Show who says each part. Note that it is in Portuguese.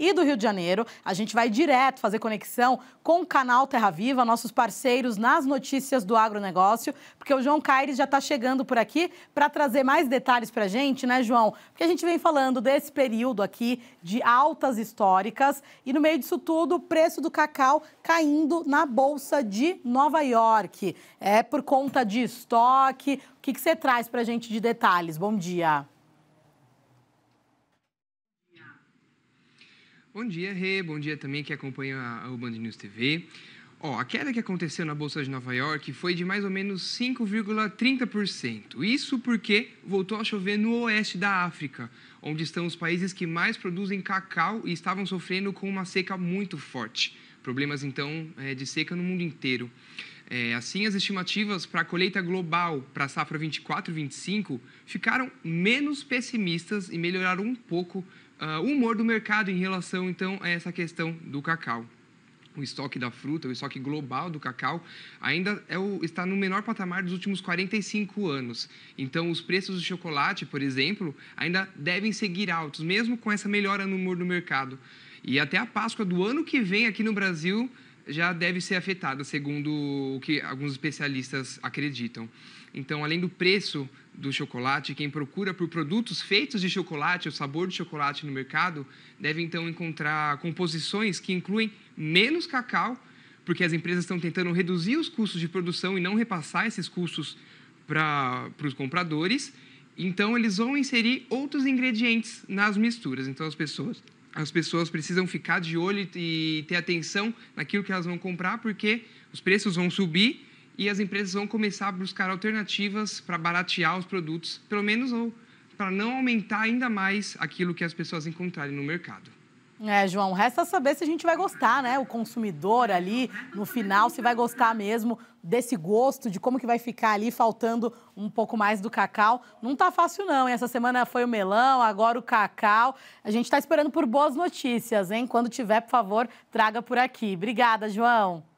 Speaker 1: e do Rio de Janeiro. A gente vai direto fazer conexão com o canal Terra Viva, nossos parceiros nas notícias do agronegócio, porque o João Caires já está chegando por aqui para trazer mais detalhes para a gente, né, João? Porque a gente vem falando desse período aqui de altas históricas e no meio disso tudo, o preço do cacau caindo na Bolsa de Nova York. É por conta de estoque. O que, que você traz para a gente de detalhes? Bom dia.
Speaker 2: Bom dia, Rê. Bom dia também que acompanha o Band News TV. Ó, a queda que aconteceu na Bolsa de Nova York foi de mais ou menos 5,30%. Isso porque voltou a chover no oeste da África, onde estão os países que mais produzem cacau e estavam sofrendo com uma seca muito forte. Problemas, então, é, de seca no mundo inteiro. É, assim, as estimativas para a colheita global para a safra 24-25 ficaram menos pessimistas e melhoraram um pouco uh, o humor do mercado em relação então a essa questão do cacau. O estoque da fruta, o estoque global do cacau, ainda é o, está no menor patamar dos últimos 45 anos. Então, os preços do chocolate, por exemplo, ainda devem seguir altos, mesmo com essa melhora no humor do mercado. E até a Páscoa do ano que vem aqui no Brasil, já deve ser afetada, segundo o que alguns especialistas acreditam. Então, além do preço do chocolate, quem procura por produtos feitos de chocolate, o sabor de chocolate no mercado, deve então encontrar composições que incluem menos cacau, porque as empresas estão tentando reduzir os custos de produção e não repassar esses custos para os compradores. Então, eles vão inserir outros ingredientes nas misturas. Então, as pessoas as pessoas precisam ficar de olho e ter atenção naquilo que elas vão comprar, porque os preços vão subir e as empresas vão começar a buscar alternativas para baratear os produtos, pelo menos ou para não aumentar ainda mais aquilo que as pessoas encontrarem no mercado.
Speaker 1: É, João, resta saber se a gente vai gostar, né? O consumidor ali, no final, se vai gostar mesmo desse gosto, de como que vai ficar ali faltando um pouco mais do cacau. Não tá fácil não, hein? Essa semana foi o melão, agora o cacau. A gente está esperando por boas notícias, hein? Quando tiver, por favor, traga por aqui. Obrigada, João.